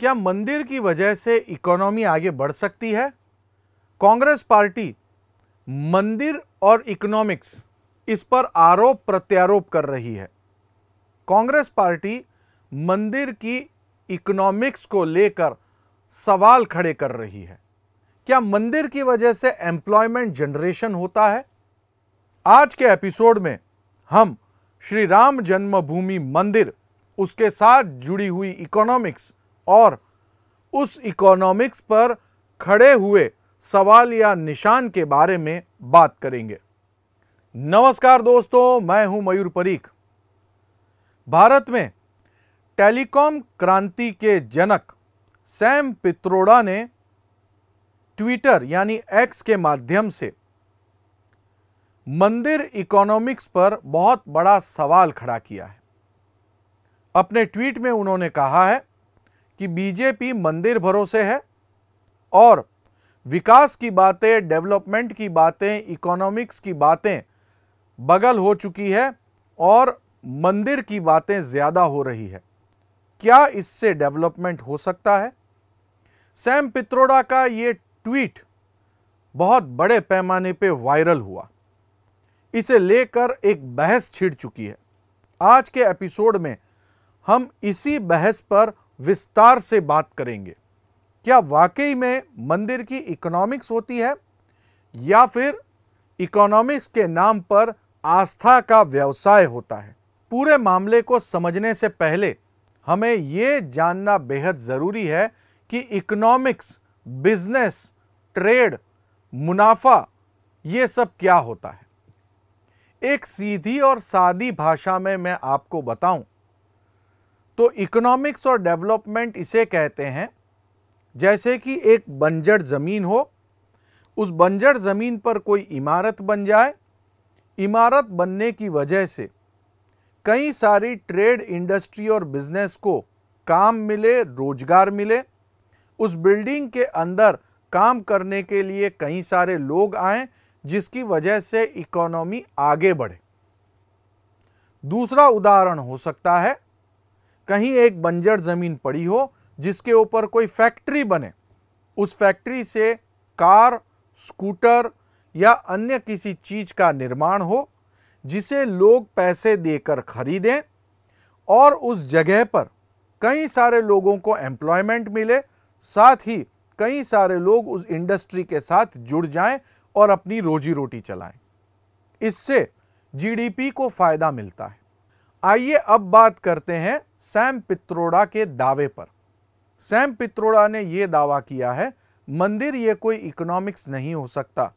क्या मंदिर की वजह से इकोनॉमी आगे बढ़ सकती है कांग्रेस पार्टी मंदिर और इकोनॉमिक्स इस पर आरोप प्रत्यारोप कर रही है कांग्रेस पार्टी मंदिर की इकोनॉमिक्स को लेकर सवाल खड़े कर रही है क्या मंदिर की वजह से एम्प्लॉयमेंट जनरेशन होता है आज के एपिसोड में हम श्री राम जन्मभूमि मंदिर उसके साथ जुड़ी हुई इकोनॉमिक्स और उस इकोनॉमिक्स पर खड़े हुए सवाल या निशान के बारे में बात करेंगे नमस्कार दोस्तों मैं हूं मयूर परीख भारत में टेलीकॉम क्रांति के जनक सैम पित्रोड़ा ने ट्विटर यानी एक्स के माध्यम से मंदिर इकोनॉमिक्स पर बहुत बड़ा सवाल खड़ा किया है अपने ट्वीट में उन्होंने कहा है कि बीजेपी मंदिर भरोसे है और विकास की बातें डेवलपमेंट की बातें इकोनॉमिक्स की बातें बगल हो चुकी है और मंदिर की बातें ज़्यादा हो रही है क्या इससे डेवलपमेंट हो सकता है सैम पित्रोडा का ये ट्वीट बहुत बड़े पैमाने पे वायरल हुआ इसे लेकर एक बहस छिड़ चुकी है आज के एपिसोड में हम इसी बहस पर विस्तार से बात करेंगे क्या वाकई में मंदिर की इकोनॉमिक्स होती है या फिर इकोनॉमिक्स के नाम पर आस्था का व्यवसाय होता है पूरे मामले को समझने से पहले हमें ये जानना बेहद ज़रूरी है कि इकोनॉमिक्स बिजनेस ट्रेड मुनाफा ये सब क्या होता है एक सीधी और सादी भाषा में मैं आपको बताऊं तो इकोनॉमिक्स और डेवलपमेंट इसे कहते हैं जैसे कि एक बंजर ज़मीन हो उस बंजर ज़मीन पर कोई इमारत बन जाए इमारत बनने की वजह से कई सारी ट्रेड इंडस्ट्री और बिज़नेस को काम मिले रोजगार मिले उस बिल्डिंग के अंदर काम करने के लिए कई सारे लोग आए जिसकी वजह से इकोनॉमी आगे बढ़े दूसरा उदाहरण हो सकता है कहीं एक बंजर ज़मीन पड़ी हो जिसके ऊपर कोई फैक्ट्री बने उस फैक्ट्री से कार स्कूटर या अन्य किसी चीज़ का निर्माण हो जिसे लोग पैसे देकर खरीदें और उस जगह पर कई सारे लोगों को एम्प्लॉयमेंट मिले साथ ही कई सारे लोग उस इंडस्ट्री के साथ जुड़ जाएं और अपनी रोजी रोटी चलाएं इससे जीडीपी को फ़ायदा मिलता है आइए अब बात करते हैं सैम पित्रोड़ा के दावे पर सैम पित्रोड़ा ने यह दावा किया है मंदिर यह कोई इकोनॉमिक्स नहीं हो सकता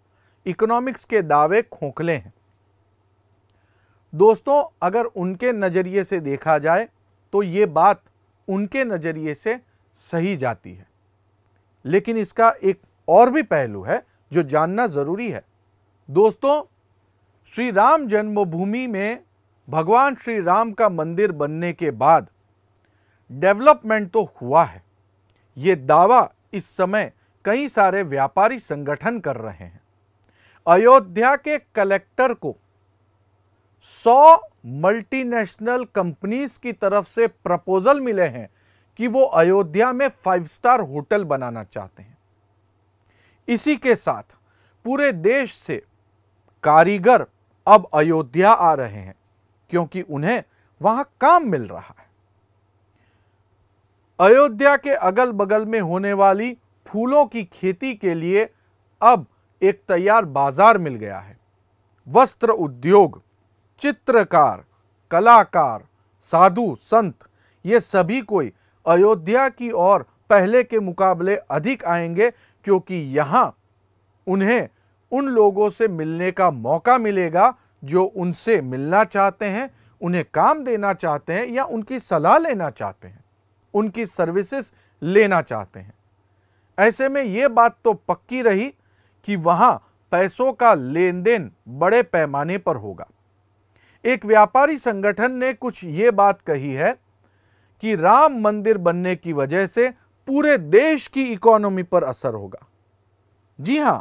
इकोनॉमिक्स के दावे खोखले हैं दोस्तों अगर उनके नज़रिए से देखा जाए तो ये बात उनके नज़रिए से सही जाती है लेकिन इसका एक और भी पहलू है जो जानना ज़रूरी है दोस्तों श्री राम जन्मभूमि में भगवान श्री राम का मंदिर बनने के बाद डेवलपमेंट तो हुआ है ये दावा इस समय कई सारे व्यापारी संगठन कर रहे हैं अयोध्या के कलेक्टर को 100 मल्टीनेशनल कंपनीज की तरफ से प्रपोजल मिले हैं कि वो अयोध्या में फाइव स्टार होटल बनाना चाहते हैं इसी के साथ पूरे देश से कारीगर अब अयोध्या आ रहे हैं क्योंकि उन्हें वहां काम मिल रहा है अयोध्या के अगल बगल में होने वाली फूलों की खेती के लिए अब एक तैयार बाजार मिल गया है वस्त्र उद्योग चित्रकार कलाकार साधु संत ये सभी कोई अयोध्या की ओर पहले के मुकाबले अधिक आएंगे क्योंकि यहां उन्हें उन लोगों से मिलने का मौका मिलेगा जो उनसे मिलना चाहते हैं उन्हें काम देना चाहते हैं या उनकी सलाह लेना चाहते हैं उनकी सर्विसेज लेना चाहते हैं ऐसे में ये बात तो पक्की रही कि वहां पैसों का लेन देन बड़े पैमाने पर होगा एक व्यापारी संगठन ने कुछ ये बात कही है कि राम मंदिर बनने की वजह से पूरे देश की इकोनॉमी पर असर होगा जी हां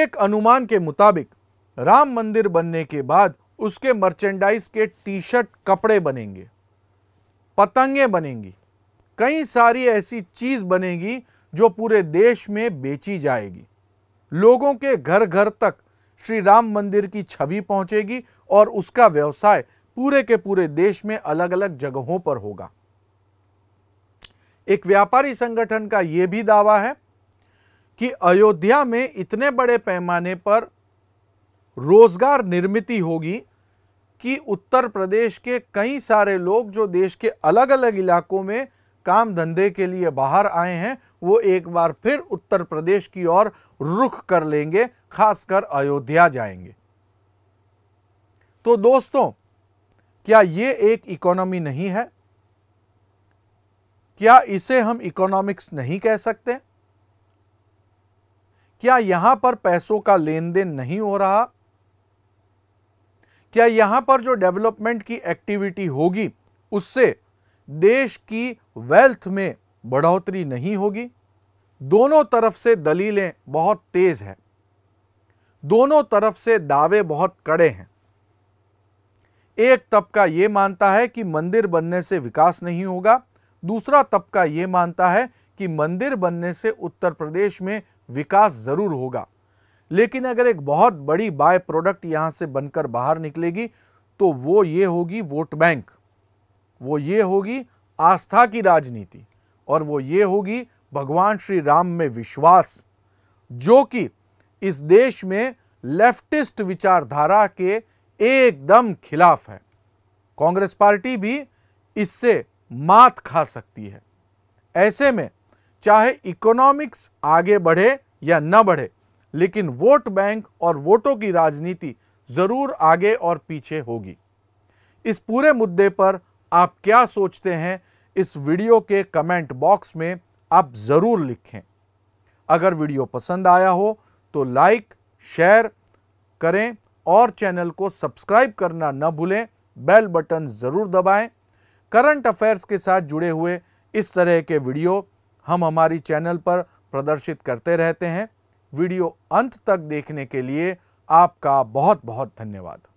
एक अनुमान के मुताबिक राम मंदिर बनने के बाद उसके मर्चेंडाइज के टी शर्ट कपड़े बनेंगे पतंगे बनेंगी कई सारी ऐसी चीज़ बनेगी जो पूरे देश में बेची जाएगी लोगों के घर घर तक श्री राम मंदिर की छवि पहुंचेगी और उसका व्यवसाय पूरे के पूरे देश में अलग अलग जगहों पर होगा एक व्यापारी संगठन का यह भी दावा है कि अयोध्या में इतने बड़े पैमाने पर रोजगार निर्मिति होगी कि उत्तर प्रदेश के कई सारे लोग जो देश के अलग अलग इलाकों में काम धंधे के लिए बाहर आए हैं वो एक बार फिर उत्तर प्रदेश की ओर रुख कर लेंगे खासकर अयोध्या जाएंगे तो दोस्तों क्या ये एक इकोनॉमी नहीं है क्या इसे हम इकोनॉमिक्स नहीं कह सकते क्या यहां पर पैसों का लेन देन नहीं हो रहा क्या यहां पर जो डेवलपमेंट की एक्टिविटी होगी उससे देश की वेल्थ में बढ़ोतरी नहीं होगी दोनों तरफ से दलीलें बहुत तेज हैं दोनों तरफ से दावे बहुत कड़े हैं एक तबका यह मानता है कि मंदिर बनने से विकास नहीं होगा दूसरा तबका यह मानता है कि मंदिर बनने से उत्तर प्रदेश में विकास ज़रूर होगा लेकिन अगर एक बहुत बड़ी बाय प्रोडक्ट यहां से बनकर बाहर निकलेगी तो वो ये होगी वोट बैंक वो ये होगी आस्था की राजनीति और वो ये होगी भगवान श्री राम में विश्वास जो कि इस देश में लेफ्टिस्ट विचारधारा के एकदम खिलाफ है कांग्रेस पार्टी भी इससे मात खा सकती है ऐसे में चाहे इकोनॉमिक्स आगे बढ़े या न बढ़े लेकिन वोट बैंक और वोटों की राजनीति ज़रूर आगे और पीछे होगी इस पूरे मुद्दे पर आप क्या सोचते हैं इस वीडियो के कमेंट बॉक्स में आप ज़रूर लिखें अगर वीडियो पसंद आया हो तो लाइक शेयर करें और चैनल को सब्सक्राइब करना न भूलें बेल बटन ज़रूर दबाएं करंट अफेयर्स के साथ जुड़े हुए इस तरह के वीडियो हम हमारी चैनल पर प्रदर्शित करते रहते हैं वीडियो अंत तक देखने के लिए आपका बहुत बहुत धन्यवाद